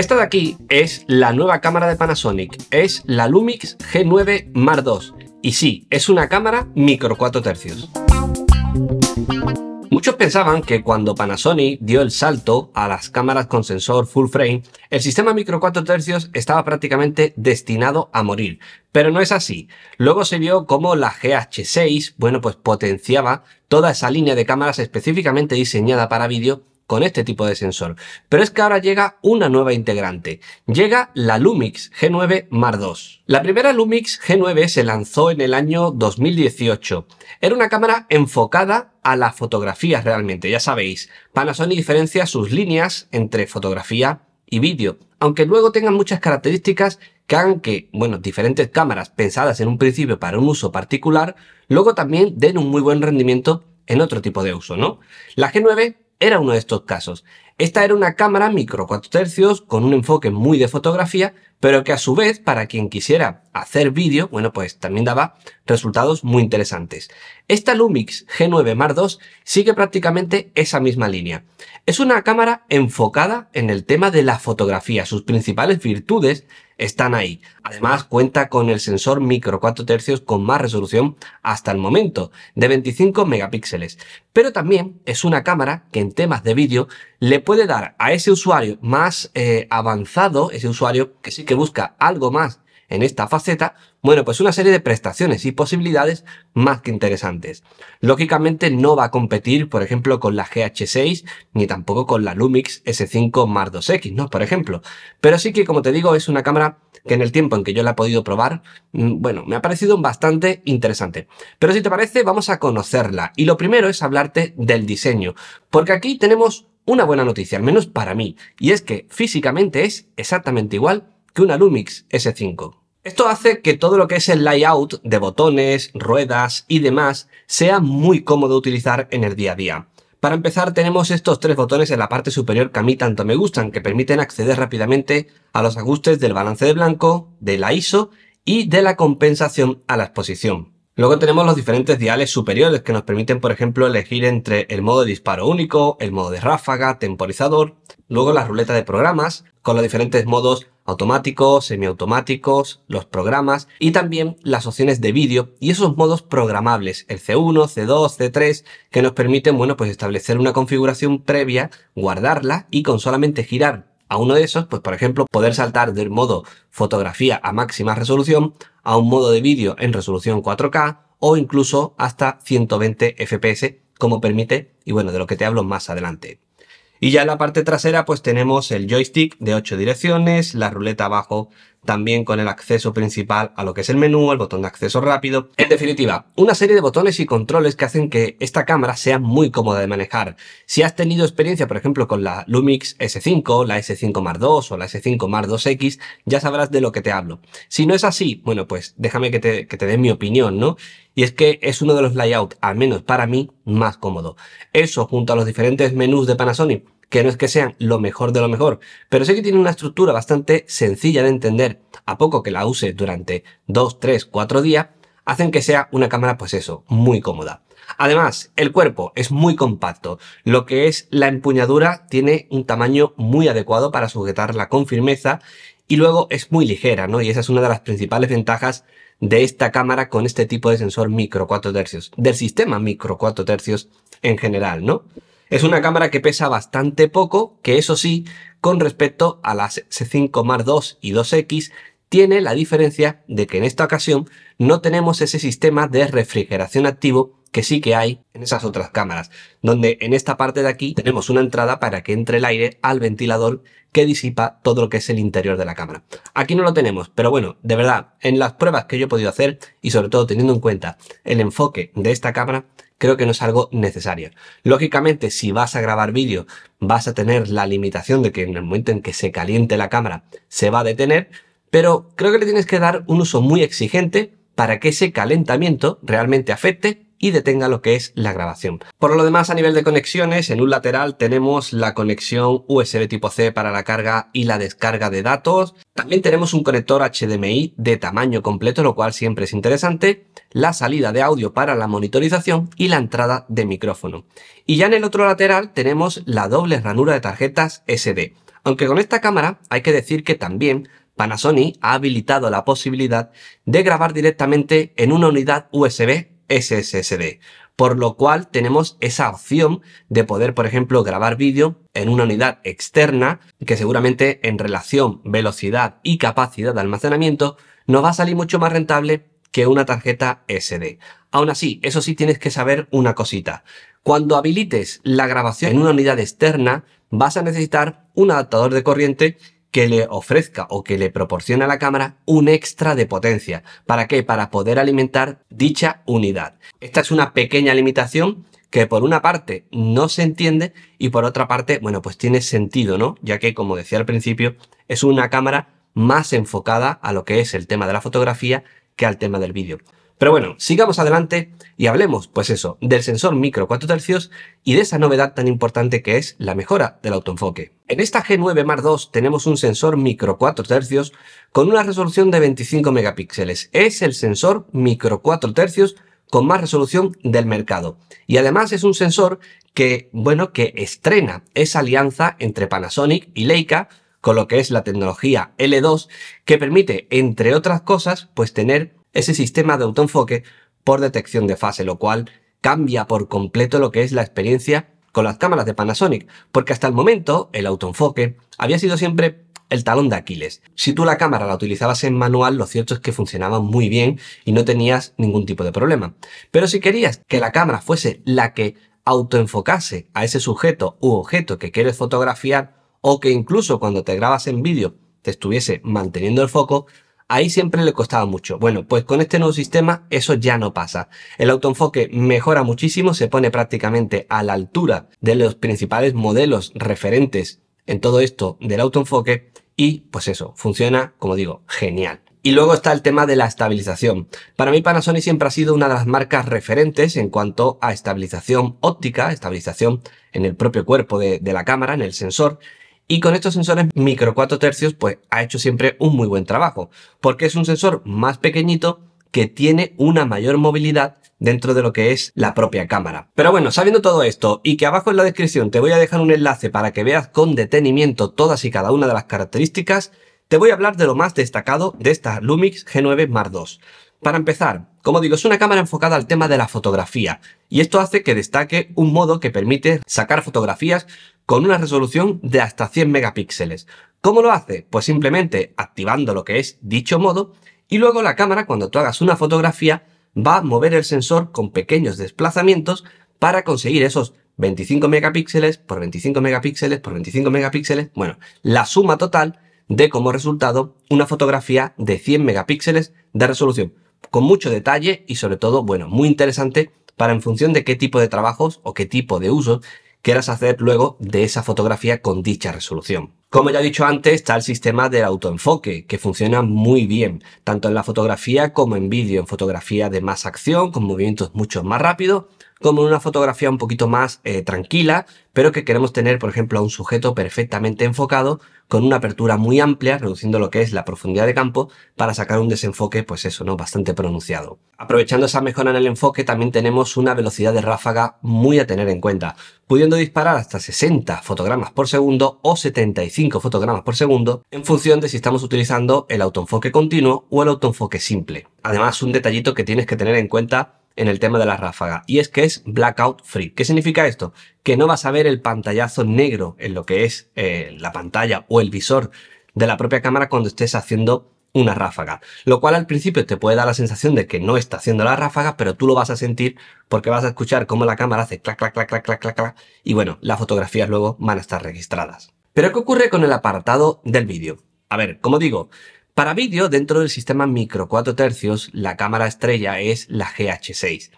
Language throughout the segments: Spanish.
Esta de aquí es la nueva cámara de Panasonic, es la Lumix G9 Mark II. Y sí, es una cámara micro 4 tercios. Muchos pensaban que cuando Panasonic dio el salto a las cámaras con sensor full frame, el sistema micro 4 tercios estaba prácticamente destinado a morir, pero no es así. Luego se vio cómo la GH6, bueno, pues potenciaba toda esa línea de cámaras específicamente diseñada para vídeo con este tipo de sensor. Pero es que ahora llega una nueva integrante. Llega la Lumix G9 Mark II. La primera Lumix G9 se lanzó en el año 2018. Era una cámara enfocada a la fotografía realmente, ya sabéis. Panasonic diferencia sus líneas entre fotografía y vídeo, aunque luego tengan muchas características que hagan que, bueno, diferentes cámaras pensadas en un principio para un uso particular, luego también den un muy buen rendimiento en otro tipo de uso, ¿no? La G9 era uno de estos casos. Esta era una cámara micro 4 tercios con un enfoque muy de fotografía, pero que a su vez para quien quisiera hacer vídeo, bueno pues también daba resultados muy interesantes. Esta Lumix G9 Mark II sigue prácticamente esa misma línea. Es una cámara enfocada en el tema de la fotografía, sus principales virtudes están ahí. Además cuenta con el sensor micro 4 tercios con más resolución hasta el momento, de 25 megapíxeles. Pero también es una cámara que en temas de vídeo le puede puede dar a ese usuario más eh, avanzado, ese usuario que sí que busca algo más en esta faceta, bueno, pues una serie de prestaciones y posibilidades más que interesantes. Lógicamente no va a competir, por ejemplo, con la GH6 ni tampoco con la Lumix S5 Mark 2X, ¿no? Por ejemplo. Pero sí que, como te digo, es una cámara que en el tiempo en que yo la he podido probar, mm, bueno, me ha parecido bastante interesante. Pero si te parece, vamos a conocerla. Y lo primero es hablarte del diseño, porque aquí tenemos una buena noticia, al menos para mí, y es que físicamente es exactamente igual que una Lumix S5. Esto hace que todo lo que es el layout de botones, ruedas y demás sea muy cómodo de utilizar en el día a día. Para empezar tenemos estos tres botones en la parte superior que a mí tanto me gustan, que permiten acceder rápidamente a los ajustes del balance de blanco, de la ISO y de la compensación a la exposición. Luego tenemos los diferentes diales superiores que nos permiten, por ejemplo, elegir entre el modo de disparo único, el modo de ráfaga, temporizador, luego la ruleta de programas, con los diferentes modos automáticos, semiautomáticos, los programas y también las opciones de vídeo y esos modos programables, el C1, C2, C3, que nos permiten, bueno, pues establecer una configuración previa, guardarla y con solamente girar a uno de esos, pues por ejemplo, poder saltar del modo fotografía a máxima resolución a un modo de vídeo en resolución 4K o incluso hasta 120 FPS como permite y bueno, de lo que te hablo más adelante. Y ya en la parte trasera pues tenemos el joystick de 8 direcciones, la ruleta abajo también con el acceso principal a lo que es el menú, el botón de acceso rápido. En definitiva, una serie de botones y controles que hacen que esta cámara sea muy cómoda de manejar. Si has tenido experiencia, por ejemplo, con la Lumix S5, la S5 Mar 2 o la S5 2x ya sabrás de lo que te hablo. Si no es así, bueno, pues déjame que te, que te dé mi opinión, ¿no? Y es que es uno de los layouts, al menos para mí, más cómodo. Eso junto a los diferentes menús de Panasonic que no es que sean lo mejor de lo mejor, pero sé que tiene una estructura bastante sencilla de entender, a poco que la use durante 2, 3, 4 días, hacen que sea una cámara, pues eso, muy cómoda. Además, el cuerpo es muy compacto, lo que es la empuñadura tiene un tamaño muy adecuado para sujetarla con firmeza y luego es muy ligera, ¿no? Y esa es una de las principales ventajas de esta cámara con este tipo de sensor micro 4 tercios, del sistema micro 4 tercios en general, ¿no? Es una cámara que pesa bastante poco, que eso sí, con respecto a las C5 Mar II y 2X, tiene la diferencia de que en esta ocasión no tenemos ese sistema de refrigeración activo que sí que hay en esas otras cámaras, donde en esta parte de aquí tenemos una entrada para que entre el aire al ventilador que disipa todo lo que es el interior de la cámara. Aquí no lo tenemos, pero bueno, de verdad, en las pruebas que yo he podido hacer y sobre todo teniendo en cuenta el enfoque de esta cámara, creo que no es algo necesario. Lógicamente, si vas a grabar vídeo, vas a tener la limitación de que en el momento en que se caliente la cámara se va a detener, pero creo que le tienes que dar un uso muy exigente para que ese calentamiento realmente afecte y detenga lo que es la grabación. Por lo demás, a nivel de conexiones, en un lateral tenemos la conexión USB tipo C para la carga y la descarga de datos. También tenemos un conector HDMI de tamaño completo, lo cual siempre es interesante, la salida de audio para la monitorización y la entrada de micrófono. Y ya en el otro lateral tenemos la doble ranura de tarjetas SD. Aunque con esta cámara hay que decir que también Panasonic ha habilitado la posibilidad de grabar directamente en una unidad USB SSD, por lo cual tenemos esa opción de poder, por ejemplo, grabar vídeo en una unidad externa que seguramente en relación velocidad y capacidad de almacenamiento nos va a salir mucho más rentable que una tarjeta SD. Aún así, eso sí tienes que saber una cosita. Cuando habilites la grabación en una unidad externa, vas a necesitar un adaptador de corriente que le ofrezca o que le proporciona a la cámara un extra de potencia. ¿Para qué? Para poder alimentar dicha unidad. Esta es una pequeña limitación que por una parte no se entiende y por otra parte, bueno, pues tiene sentido, ¿no? Ya que, como decía al principio, es una cámara más enfocada a lo que es el tema de la fotografía que al tema del vídeo. Pero bueno, sigamos adelante y hablemos, pues eso, del sensor micro 4 tercios y de esa novedad tan importante que es la mejora del autoenfoque. En esta G9 Mark II tenemos un sensor micro 4 tercios con una resolución de 25 megapíxeles. Es el sensor micro 4 tercios con más resolución del mercado. Y además es un sensor que, bueno, que estrena esa alianza entre Panasonic y Leica con lo que es la tecnología L2 que permite, entre otras cosas, pues tener ese sistema de autoenfoque por detección de fase, lo cual cambia por completo lo que es la experiencia con las cámaras de Panasonic, porque hasta el momento el autoenfoque había sido siempre el talón de Aquiles. Si tú la cámara la utilizabas en manual, lo cierto es que funcionaba muy bien y no tenías ningún tipo de problema. Pero si querías que la cámara fuese la que autoenfocase a ese sujeto u objeto que quieres fotografiar o que incluso cuando te grabas en vídeo te estuviese manteniendo el foco, ahí siempre le costaba mucho. Bueno, pues con este nuevo sistema eso ya no pasa. El autoenfoque mejora muchísimo, se pone prácticamente a la altura de los principales modelos referentes en todo esto del autoenfoque y pues eso, funciona, como digo, genial. Y luego está el tema de la estabilización. Para mí Panasonic siempre ha sido una de las marcas referentes en cuanto a estabilización óptica, estabilización en el propio cuerpo de, de la cámara, en el sensor, y con estos sensores micro 4 tercios, pues ha hecho siempre un muy buen trabajo, porque es un sensor más pequeñito que tiene una mayor movilidad dentro de lo que es la propia cámara. Pero bueno, sabiendo todo esto y que abajo en la descripción te voy a dejar un enlace para que veas con detenimiento todas y cada una de las características, te voy a hablar de lo más destacado de esta Lumix G9 Mark II. Para empezar, como digo, es una cámara enfocada al tema de la fotografía y esto hace que destaque un modo que permite sacar fotografías con una resolución de hasta 100 megapíxeles. ¿Cómo lo hace? Pues simplemente activando lo que es dicho modo y luego la cámara cuando tú hagas una fotografía va a mover el sensor con pequeños desplazamientos para conseguir esos 25 megapíxeles por 25 megapíxeles por 25 megapíxeles, bueno, la suma total de como resultado una fotografía de 100 megapíxeles de resolución, con mucho detalle y sobre todo, bueno, muy interesante para en función de qué tipo de trabajos o qué tipo de usos quieras hacer luego de esa fotografía con dicha resolución. Como ya he dicho antes, está el sistema del autoenfoque, que funciona muy bien, tanto en la fotografía como en vídeo, en fotografía de más acción, con movimientos mucho más rápidos, como una fotografía un poquito más eh, tranquila, pero que queremos tener, por ejemplo, a un sujeto perfectamente enfocado con una apertura muy amplia, reduciendo lo que es la profundidad de campo para sacar un desenfoque, pues eso, ¿no? Bastante pronunciado. Aprovechando esa mejora en el enfoque, también tenemos una velocidad de ráfaga muy a tener en cuenta, pudiendo disparar hasta 60 fotogramas por segundo o 75 fotogramas por segundo en función de si estamos utilizando el autoenfoque continuo o el autoenfoque simple. Además, un detallito que tienes que tener en cuenta en el tema de la ráfaga y es que es blackout free. ¿Qué significa esto? Que no vas a ver el pantallazo negro en lo que es eh, la pantalla o el visor de la propia cámara cuando estés haciendo una ráfaga, lo cual al principio te puede dar la sensación de que no está haciendo la ráfaga, pero tú lo vas a sentir porque vas a escuchar cómo la cámara hace clac, clac, clac, clac, clac, clac, clac y bueno, las fotografías luego van a estar registradas. Pero ¿qué ocurre con el apartado del vídeo? A ver, como digo, para vídeo, dentro del sistema micro 4 tercios, la cámara estrella es la GH6.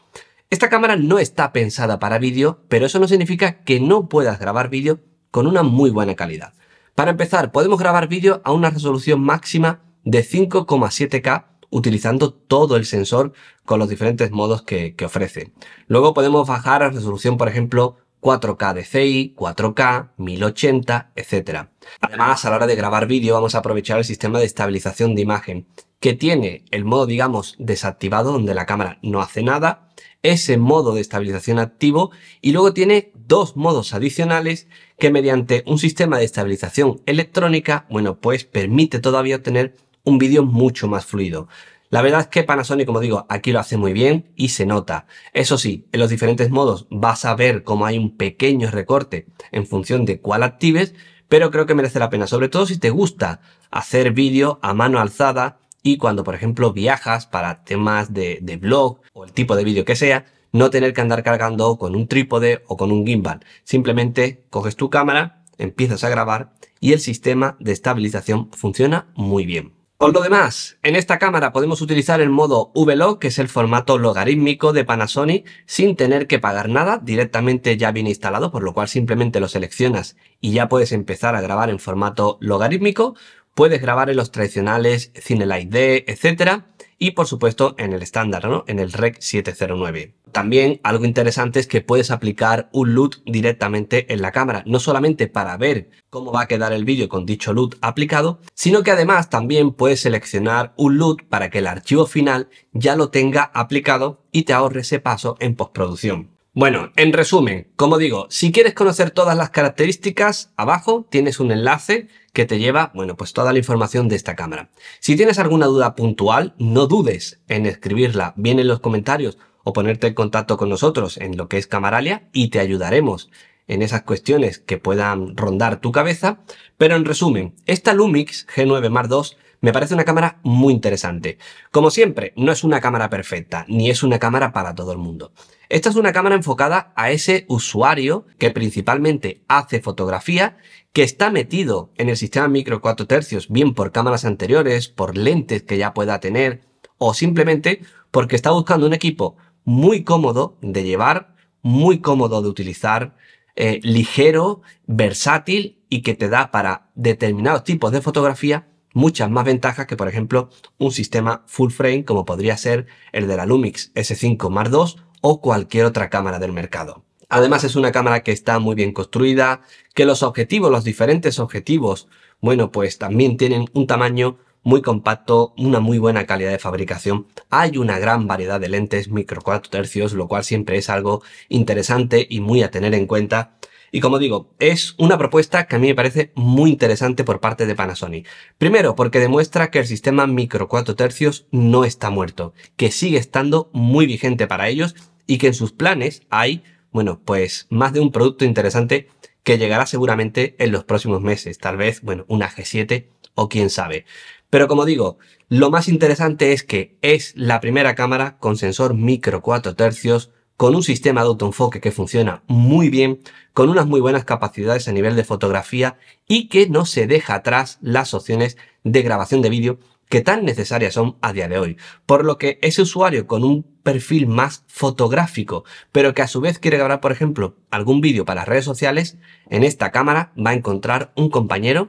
Esta cámara no está pensada para vídeo, pero eso no significa que no puedas grabar vídeo con una muy buena calidad. Para empezar, podemos grabar vídeo a una resolución máxima de 5,7K utilizando todo el sensor con los diferentes modos que, ofrece. Luego podemos bajar a resolución, por ejemplo, 4K DCI, 4K, 1080, etc. Además, a la hora de grabar vídeo vamos a aprovechar el sistema de estabilización de imagen, que tiene el modo, digamos, desactivado, donde la cámara no hace nada, ese modo de estabilización activo y luego tiene dos modos adicionales que mediante un sistema de estabilización electrónica, bueno, pues permite todavía obtener un vídeo mucho más fluido. La verdad es que Panasonic, como digo, aquí lo hace muy bien y se nota. Eso sí, en los diferentes modos vas a ver cómo hay un pequeño recorte en función de cuál actives, pero creo que merece la pena, sobre todo si te gusta hacer vídeo a mano alzada y cuando, por ejemplo, viajas para temas de, de blog o el tipo de vídeo que sea, no tener que andar cargando con un trípode o con un gimbal. Simplemente coges tu cámara, empiezas a grabar y el sistema de estabilización funciona muy bien. Por lo demás, en esta cámara podemos utilizar el modo VLOG, que es el formato logarítmico de Panasonic, sin tener que pagar nada, directamente ya viene instalado, por lo cual simplemente lo seleccionas y ya puedes empezar a grabar en formato logarítmico. Puedes grabar en los tradicionales CineLight D, etcétera y por supuesto en el estándar, ¿no? En el REC 709. También algo interesante es que puedes aplicar un LUT directamente en la cámara, no solamente para ver cómo va a quedar el vídeo con dicho LUT aplicado, sino que además también puedes seleccionar un LUT para que el archivo final ya lo tenga aplicado y te ahorre ese paso en postproducción. Bueno, en resumen, como digo, si quieres conocer todas las características, abajo tienes un enlace que te lleva, bueno, pues toda la información de esta cámara. Si tienes alguna duda puntual, no dudes en escribirla bien en los comentarios o ponerte en contacto con nosotros en lo que es Camaralia y te ayudaremos en esas cuestiones que puedan rondar tu cabeza. Pero en resumen, esta Lumix G9 Mark II me parece una cámara muy interesante. Como siempre, no es una cámara perfecta, ni es una cámara para todo el mundo. Esta es una cámara enfocada a ese usuario que principalmente hace fotografía, que está metido en el sistema micro 4 tercios, bien por cámaras anteriores, por lentes que ya pueda tener, o simplemente porque está buscando un equipo muy cómodo de llevar, muy cómodo de utilizar, eh, ligero, versátil y que te da para determinados tipos de fotografía muchas más ventajas que, por ejemplo, un sistema full frame como podría ser el de la Lumix S5 Mark II o cualquier otra cámara del mercado. Además es una cámara que está muy bien construida, que los objetivos, los diferentes objetivos, bueno, pues también tienen un tamaño muy compacto, una muy buena calidad de fabricación. Hay una gran variedad de lentes micro 4 tercios, lo cual siempre es algo interesante y muy a tener en cuenta y como digo, es una propuesta que a mí me parece muy interesante por parte de Panasonic. Primero, porque demuestra que el sistema micro 4 tercios no está muerto, que sigue estando muy vigente para ellos y que en sus planes hay, bueno, pues más de un producto interesante que llegará seguramente en los próximos meses, tal vez, bueno, una G7 o quién sabe. Pero como digo, lo más interesante es que es la primera cámara con sensor micro 4 tercios con un sistema de autoenfoque que funciona muy bien, con unas muy buenas capacidades a nivel de fotografía y que no se deja atrás las opciones de grabación de vídeo que tan necesarias son a día de hoy. Por lo que ese usuario con un perfil más fotográfico, pero que a su vez quiere grabar, por ejemplo, algún vídeo para las redes sociales, en esta cámara va a encontrar un compañero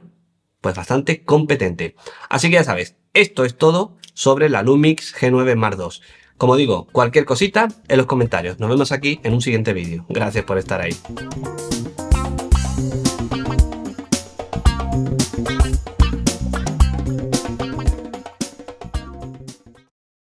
pues bastante competente. Así que ya sabes, esto es todo sobre la Lumix G9 Mark II. Como digo, cualquier cosita en los comentarios. Nos vemos aquí en un siguiente vídeo. Gracias por estar ahí.